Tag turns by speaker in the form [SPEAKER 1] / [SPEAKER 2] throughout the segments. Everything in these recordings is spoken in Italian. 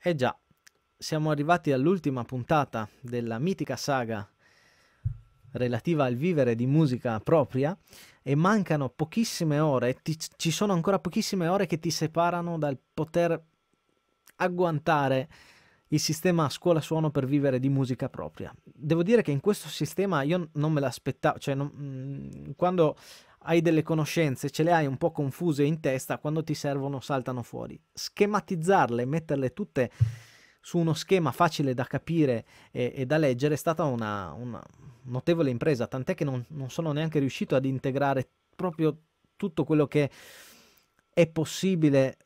[SPEAKER 1] Eh già, siamo arrivati all'ultima puntata della mitica saga relativa al vivere di musica propria e mancano pochissime ore, ti, ci sono ancora pochissime ore che ti separano dal poter agguantare il sistema scuola suono per vivere di musica propria. Devo dire che in questo sistema io non me l'aspettavo, cioè non, mm, quando hai delle conoscenze, ce le hai un po' confuse in testa, quando ti servono saltano fuori. Schematizzarle, metterle tutte su uno schema facile da capire e, e da leggere è stata una, una notevole impresa, tant'è che non, non sono neanche riuscito ad integrare proprio tutto quello che è possibile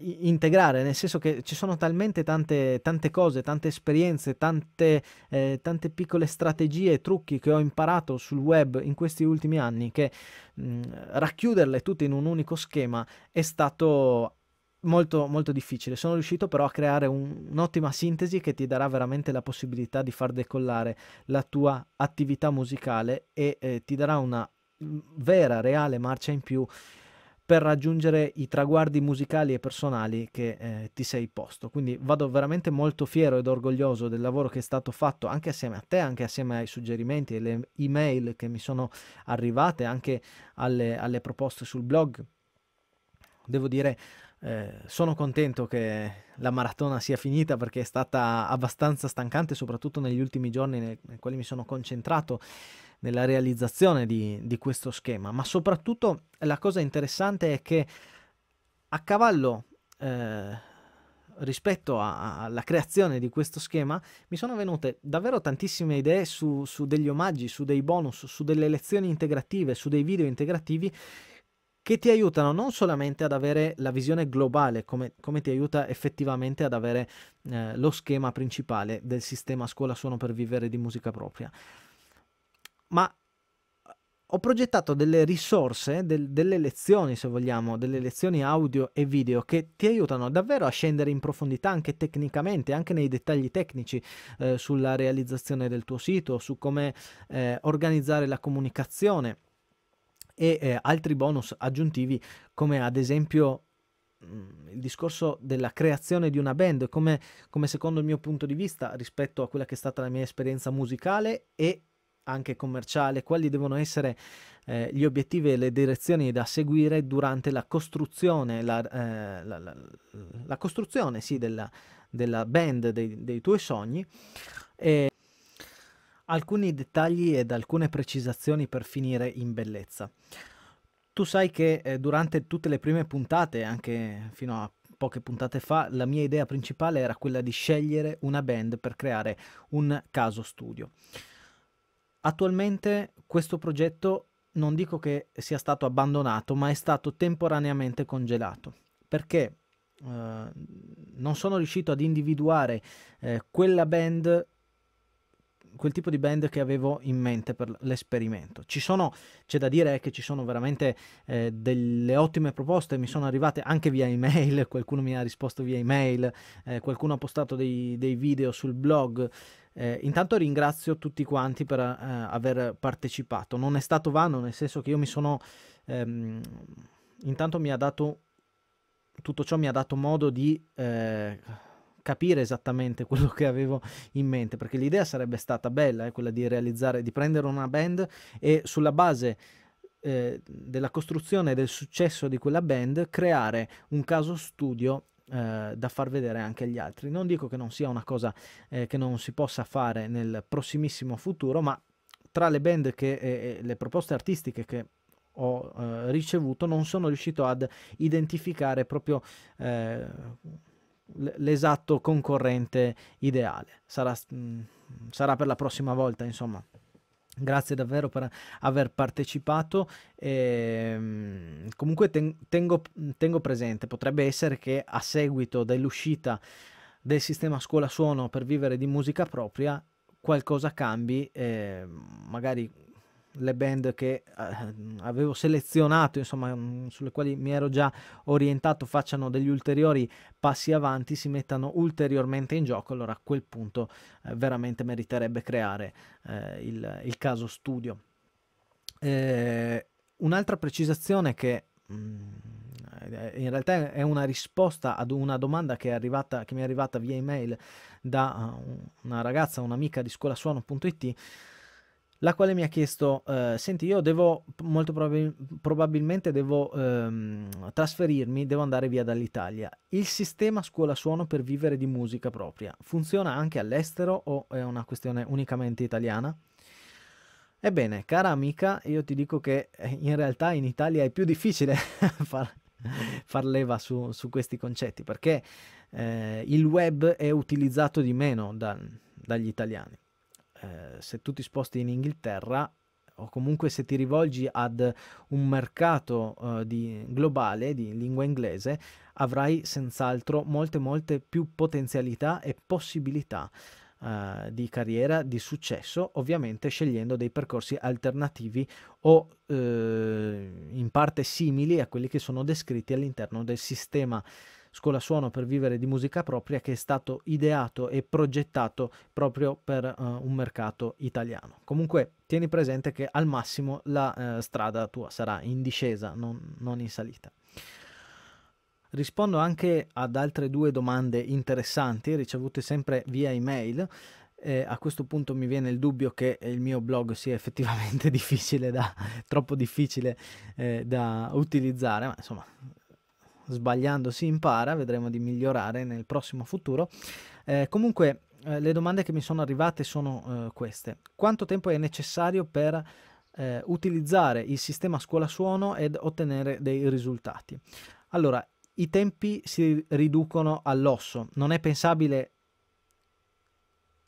[SPEAKER 1] integrare, nel senso che ci sono talmente tante, tante cose, tante esperienze, tante, eh, tante piccole strategie e trucchi che ho imparato sul web in questi ultimi anni che mh, mm, racchiuderle tutte in un unico schema è stato molto, molto difficile. Sono riuscito però a creare un, un'ottima sintesi che ti darà veramente la possibilità di far decollare la tua attività musicale e eh, ti darà una mm, vera, reale marcia in più per raggiungere i traguardi musicali e personali che eh, ti sei posto. Quindi vado veramente molto fiero ed orgoglioso del lavoro che è stato fatto anche assieme a te, anche assieme ai suggerimenti e le email che mi sono arrivate, anche alle, alle proposte sul blog. Devo dire, eh, sono contento che la maratona sia finita perché è stata abbastanza stancante, soprattutto negli ultimi giorni nei, nei quali mi sono concentrato nella realizzazione di, di questo schema, ma soprattutto la cosa interessante è che a cavallo eh, rispetto a, alla creazione di questo schema mi sono venute davvero tantissime idee su, su degli omaggi, su dei bonus, su delle lezioni integrative, su dei video integrativi che ti aiutano non solamente ad avere la visione globale, come, come ti aiuta effettivamente ad avere eh, lo schema principale del sistema scuola suono per vivere di musica propria, ma eh, ho progettato delle risorse, del, delle lezioni se vogliamo, delle lezioni audio e video che ti aiutano davvero a scendere in profondità anche tecnicamente, anche nei dettagli tecnici eh, sulla realizzazione del tuo sito, su come eh, organizzare la comunicazione e eh, altri bonus aggiuntivi come ad esempio mm, il discorso della creazione di una band come, come secondo il mio punto di vista rispetto a quella che è stata la mia esperienza musicale e anche commerciale, quali devono essere eh, gli obiettivi e le direzioni da seguire durante la costruzione, la, eh, la, la, la costruzione sì, della, della band dei, dei, tuoi sogni. E alcuni dettagli ed alcune precisazioni per finire in bellezza. Tu sai che eh, durante tutte le prime puntate, anche fino a poche puntate fa, la mia idea principale era quella di scegliere una band per creare un caso studio. Attualmente questo progetto non dico che sia stato abbandonato, ma è stato temporaneamente congelato perché eh, non sono riuscito ad individuare eh, quella band quel tipo di band che avevo in mente per l'esperimento. Ci sono, c'è da dire che ci sono veramente eh, delle ottime proposte, mi sono arrivate anche via email, qualcuno mi ha risposto via email, eh, qualcuno ha postato dei, dei video sul blog. Eh, intanto ringrazio tutti quanti per eh, aver partecipato, non è stato vano, nel senso che io mi sono... Ehm, intanto mi ha dato... Tutto ciò mi ha dato modo di eh, capire esattamente quello che avevo in mente, perché l'idea sarebbe stata bella, eh, quella di realizzare, di prendere una band e sulla base eh, della costruzione del successo di quella band creare un caso studio eh, da far vedere anche agli altri. Non dico che non sia una cosa eh, che non si possa fare nel prossimissimo futuro, ma tra le band che le proposte artistiche che ho eh, ricevuto non sono riuscito ad identificare proprio eh, l'esatto concorrente ideale. Sarà, mm, sarà, per la prossima volta, insomma. Grazie davvero per aver partecipato. E, mm, comunque ten, tengo, tengo presente, potrebbe essere che a seguito dell'uscita del sistema scuola suono per vivere di musica propria qualcosa cambi, eh, magari le band che eh, avevo selezionato, insomma, mh, mm, sulle quali mi ero già orientato, facciano degli ulteriori passi avanti, si mettano ulteriormente in gioco, allora a quel punto eh, veramente meriterebbe creare eh, il, il, caso studio. Eh, un'altra precisazione che mh, mm, in realtà è una risposta ad una domanda che, arrivata, che mi è arrivata via email da eh, una ragazza, un'amica di scolasuono.it la quale mi ha chiesto, eh, senti io devo, molto probabil- probabilmente devo ehm, trasferirmi, devo andare via dall'Italia. Il sistema scuola suono per vivere di musica propria funziona anche all'estero o è una questione unicamente italiana? Ebbene, cara amica, io ti dico che eh, in realtà in Italia è più difficile far, far leva su, su, questi concetti perché eh, il web è utilizzato di meno da, dagli italiani eh, se tu ti sposti in Inghilterra o comunque se ti rivolgi ad un mercato eh, di, globale di lingua inglese avrai senz'altro molte molte più potenzialità e possibilità eh, di carriera, di successo, ovviamente scegliendo dei percorsi alternativi o eh, in parte simili a quelli che sono descritti all'interno del sistema scuola suono per vivere di musica propria che è stato ideato e progettato proprio per uh, un mercato italiano. Comunque tieni presente che al massimo la uh, strada tua sarà in discesa, non, non in salita. Rispondo anche ad altre due domande interessanti ricevute sempre via email. Eh, a questo punto mi viene il dubbio che il mio blog sia effettivamente difficile da, troppo difficile eh, da utilizzare, ma insomma sbagliando si impara, vedremo di migliorare nel prossimo futuro. Eh, comunque eh, le domande che mi sono arrivate sono eh, queste. Quanto tempo è necessario per eh, utilizzare il sistema scuola suono ed ottenere dei risultati? Allora, i tempi si riducono all'osso, non è pensabile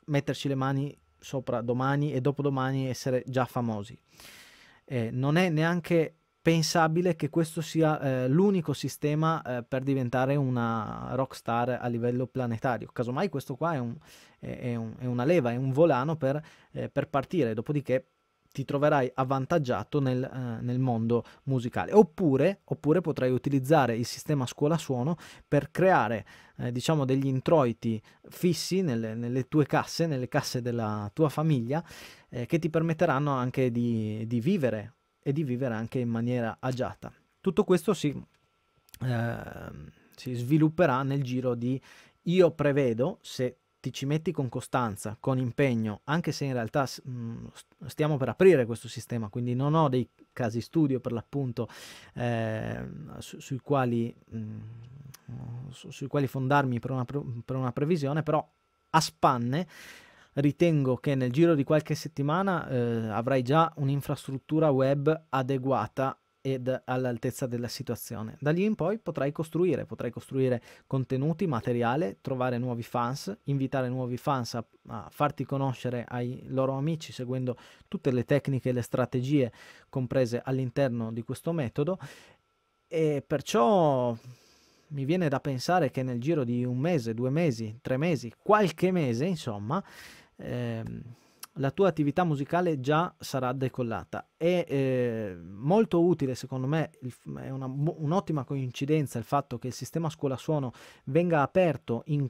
[SPEAKER 1] metterci le mani sopra domani e dopodomani essere già famosi. Eh, non è neanche pensabile che questo sia eh, l'unico sistema eh, per diventare una rockstar a livello planetario. Casomai questo qua è, un, è, è, un, è una leva, è un volano per, eh, per, partire, dopodiché ti troverai avvantaggiato nel, eh, nel mondo musicale. Oppure, oppure, potrai utilizzare il sistema scuola suono per creare eh, diciamo degli introiti fissi nelle, nelle, tue casse, nelle casse della tua famiglia, eh, che ti permetteranno anche di, di vivere e di vivere anche in maniera agiata. Tutto questo si, eh, si svilupperà nel giro di io prevedo, se ti ci metti con costanza, con impegno, anche se in realtà mm, stiamo per aprire questo sistema, quindi non ho dei casi studio per l'appunto eh, su, sui, quali, mh, mm, su, sui, quali, fondarmi per una, per una previsione, però a spanne ritengo che nel giro di qualche settimana eh, avrai già un'infrastruttura web adeguata ed all'altezza della situazione. Da lì in poi potrai costruire, potrai costruire contenuti, materiale, trovare nuovi fans, invitare nuovi fans a, a farti conoscere ai loro amici seguendo tutte le tecniche e le strategie comprese all'interno di questo metodo e perciò mi viene da pensare che nel giro di un mese, due mesi, tre mesi, qualche mese, insomma, Ehm, la tua attività musicale già sarà decollata. È eh, molto utile, secondo me, il, è una, un'ottima coincidenza il fatto che il sistema scuola suono venga aperto in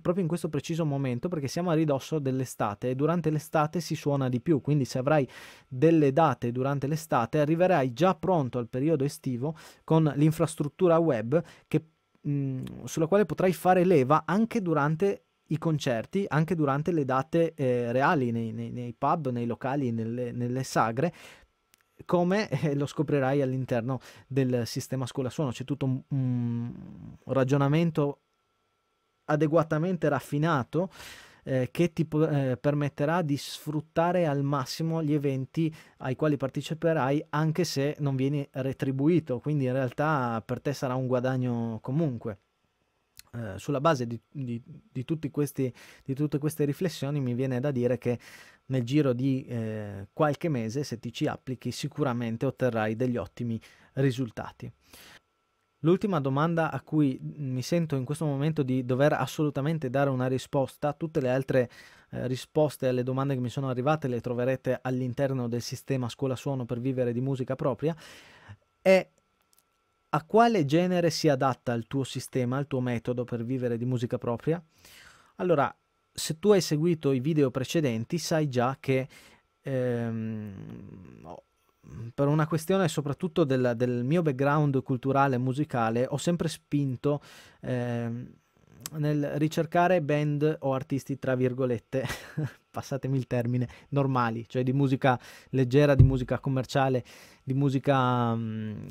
[SPEAKER 1] proprio in questo preciso momento perché siamo a ridosso dell'estate e durante l'estate si suona di più, quindi se avrai delle date durante l'estate arriverai già pronto al periodo estivo con l'infrastruttura web che, mh, mhmm, sulla quale potrai fare leva anche durante i concerti anche durante le date eh, reali, nei, nei, nei, pub, nei locali, nelle, nelle sagre, come eh, lo scoprirai all'interno del sistema scuola suono. C'è tutto un, un ragionamento adeguatamente raffinato eh, che ti eh, permetterà di sfruttare al massimo gli eventi ai quali parteciperai anche se non vieni retribuito, quindi in realtà per te sarà un guadagno comunque. Eh, sulla base di, di, di, questi, di, tutte queste riflessioni mi viene da dire che nel giro di eh, qualche mese, se ti ci applichi, sicuramente otterrai degli ottimi risultati. L'ultima domanda a cui mi sento in questo momento di dover assolutamente dare una risposta, tutte le altre eh, risposte alle domande che mi sono arrivate le troverete all'interno del sistema Scuola Suono per vivere di musica propria, è a quale genere si adatta il tuo sistema, il tuo metodo per vivere di musica propria? Allora, se tu hai seguito i video precedenti, sai già che ehm, per una questione soprattutto del, del, mio background culturale e musicale, ho sempre spinto eh, nel ricercare band o artisti tra virgolette, passatemi il termine, normali, cioè di musica leggera, di musica commerciale, di musica mh, mm,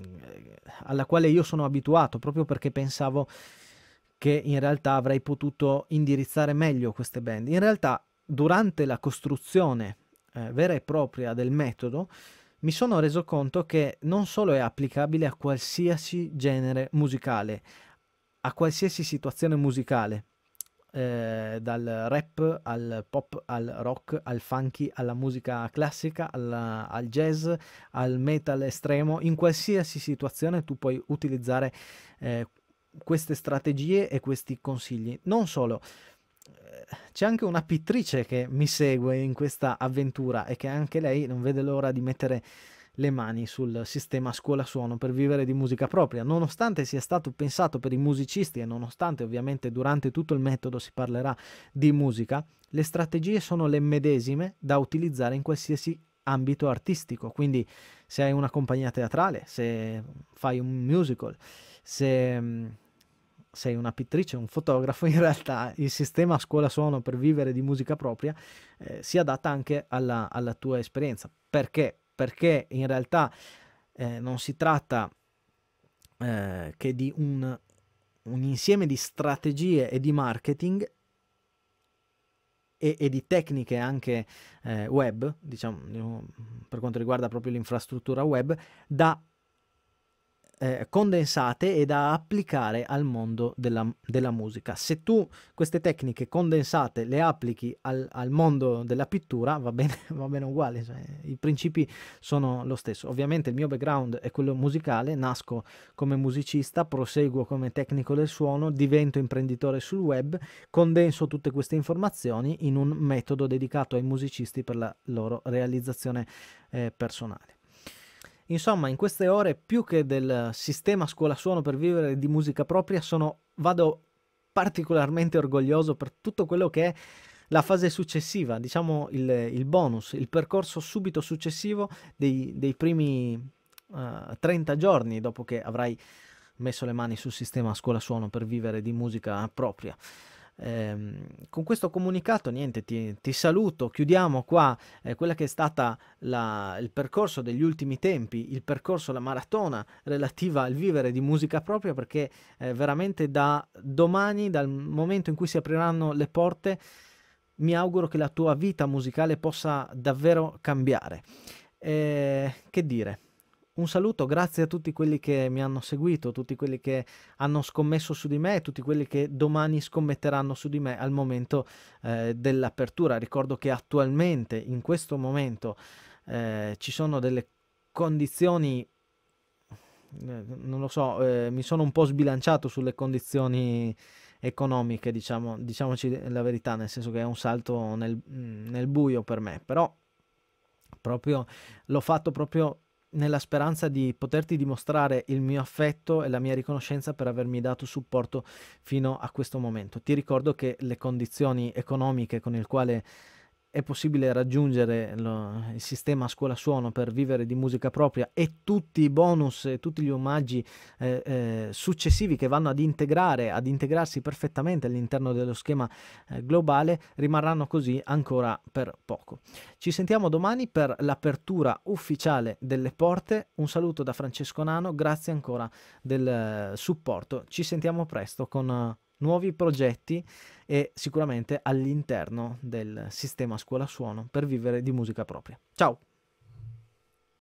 [SPEAKER 1] alla quale io sono abituato, proprio perché pensavo che in realtà avrei potuto indirizzare meglio queste band. In realtà durante la costruzione eh, vera e propria del metodo mi sono reso conto che non solo è applicabile a qualsiasi genere musicale, a qualsiasi situazione musicale, eh, dal rap al pop al rock al funky alla musica classica alla, al jazz al metal estremo in qualsiasi situazione tu puoi utilizzare eh, queste strategie e questi consigli non solo eh, c'è anche una pittrice che mi segue in questa avventura e che anche lei non vede l'ora di mettere le mani sul sistema scuola suono per vivere di musica propria, nonostante sia stato pensato per i musicisti e nonostante ovviamente durante tutto il metodo si parlerà di musica, le strategie sono le medesime da utilizzare in qualsiasi ambito artistico, quindi se hai una compagnia teatrale, se fai un musical, se sei una pittrice, un fotografo, in realtà il sistema scuola suono per vivere di musica propria eh, si adatta anche alla, alla tua esperienza, perché perché in realtà eh, non si tratta eh, che di un, un, insieme di strategie e di marketing e, e di tecniche anche eh, web, diciamo per quanto riguarda proprio l'infrastruttura web, da eh, condensate e da applicare al mondo della, della, musica. Se tu queste tecniche condensate le applichi al, al mondo della pittura, va bene, va bene uguale, cioè, i principi sono lo stesso. Ovviamente il mio background è quello musicale, nasco come musicista, proseguo come tecnico del suono, divento imprenditore sul web, condenso tutte queste informazioni in un metodo dedicato ai musicisti per la loro realizzazione eh, personale. Insomma, in queste ore più che del sistema scuola suono per vivere di musica propria, sono, vado particolarmente orgoglioso per tutto quello che è la fase successiva, diciamo il, il bonus, il percorso subito successivo dei, dei primi uh, eh, 30 giorni dopo che avrai messo le mani sul sistema scuola suono per vivere di musica propria. Eh, con questo comunicato, niente, ti, ti saluto, chiudiamo qua eh, quella che è stata la, il percorso degli ultimi tempi, il percorso, la maratona relativa al vivere di musica propria, perché eh, veramente da domani, dal momento in cui si apriranno le porte, mi auguro che la tua vita musicale possa davvero cambiare. Eh, che dire? un saluto, grazie a tutti quelli che mi hanno seguito, tutti quelli che hanno scommesso su di me, tutti quelli che domani scommetteranno su di me al momento eh, dell'apertura. Ricordo che attualmente, in questo momento, eh, ci sono delle condizioni eh, non lo so, eh, mi sono un po' sbilanciato sulle condizioni economiche, diciamo, diciamoci la verità, nel senso che è un salto nel, mm, nel buio per me, però proprio l'ho fatto proprio nella speranza di poterti dimostrare il mio affetto e la mia riconoscenza per avermi dato supporto fino a questo momento. Ti ricordo che le condizioni economiche con le quali è possibile raggiungere lo, il sistema scuola suono per vivere di musica propria e tutti i bonus e tutti gli omaggi eh, eh, successivi che vanno ad integrare, ad integrarsi perfettamente all'interno dello schema eh, globale rimarranno così ancora per poco. Ci sentiamo domani per l'apertura ufficiale delle porte. Un saluto da Francesco Nano, grazie ancora del eh, supporto. Ci sentiamo presto con eh, nuovi progetti e sicuramente all'interno del sistema scuola suono per vivere di musica propria. Ciao!